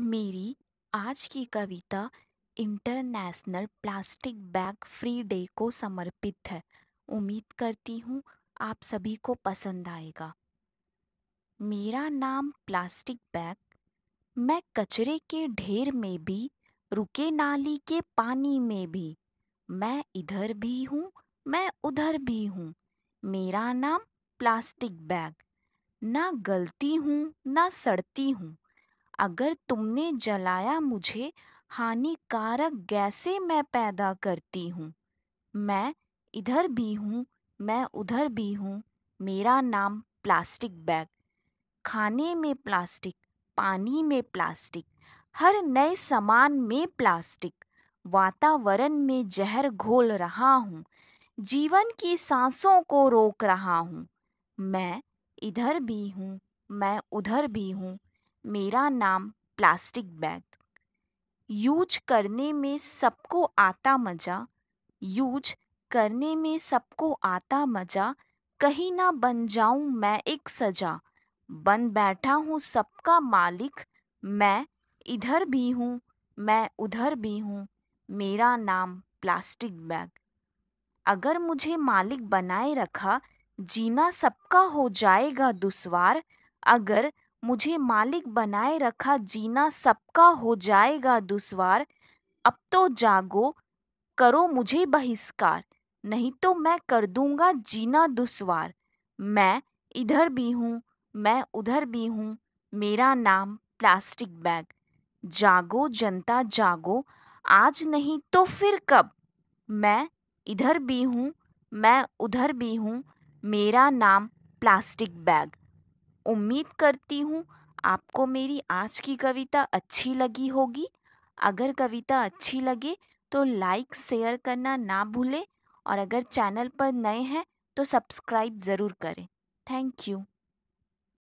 मेरी आज की कविता international plastic bag free day को समर्पित है उम्मीद करती हूँ आप सभी को पसंद आएगा मेरा नाम प्लास्टिक बैग मैं कचरे के ढेर में भी रुके नाली के पानी में भी मैं इधर भी हूँ मैं उधर भी हूँ मेरा नाम प्लास्टिक बैग ना गलती हूँ ना सड़ती हूँ अगर तुमने जलाया मुझे हानिकारक गैसे मैं पैदा करती हूँ मैं इधर भी हूँ मैं उधर भी हूँ मेरा नाम प्लास्टिक बैग खाने में प्लास्टिक पानी में प्लास्टिक हर नए सामान में प्लास्टिक वातावरण में जहर घोल रहा हूँ जीवन की सांसों को रोक रहा हूँ मैं इधर भी हूँ मैं उधर भी हूँ मेरा नाम प्लास्टिक बैग यूज करने में सबको आता मज़ा यूज करने में सबको आता मज़ा कहीं ना बन जाऊं मैं एक सजा बन बैठा हूँ सबका मालिक मैं इधर भी हूँ मैं उधर भी हूँ मेरा नाम प्लास्टिक बैग अगर मुझे मालिक बनाए रखा जीना सबका हो जाएगा दुश्वार अगर मुझे मालिक बनाए रखा जीना सबका हो जाएगा दुश्वार अब तो जागो करो मुझे बहिष्कार नहीं तो मैं कर दूंगा जीना दुश्वार मैं इधर भी हूँ मैं उधर भी हूँ मेरा नाम प्लास्टिक बैग जागो जनता जागो आज नहीं तो फिर कब मैं इधर भी हूँ मैं उधर भी हूँ मेरा नाम प्लास्टिक बैग उम्मीद करती हूँ आपको मेरी आज की कविता अच्छी लगी होगी अगर कविता अच्छी लगे तो लाइक शेयर करना ना भूलें और अगर चैनल पर नए हैं तो सब्सक्राइब ज़रूर करें थैंक यू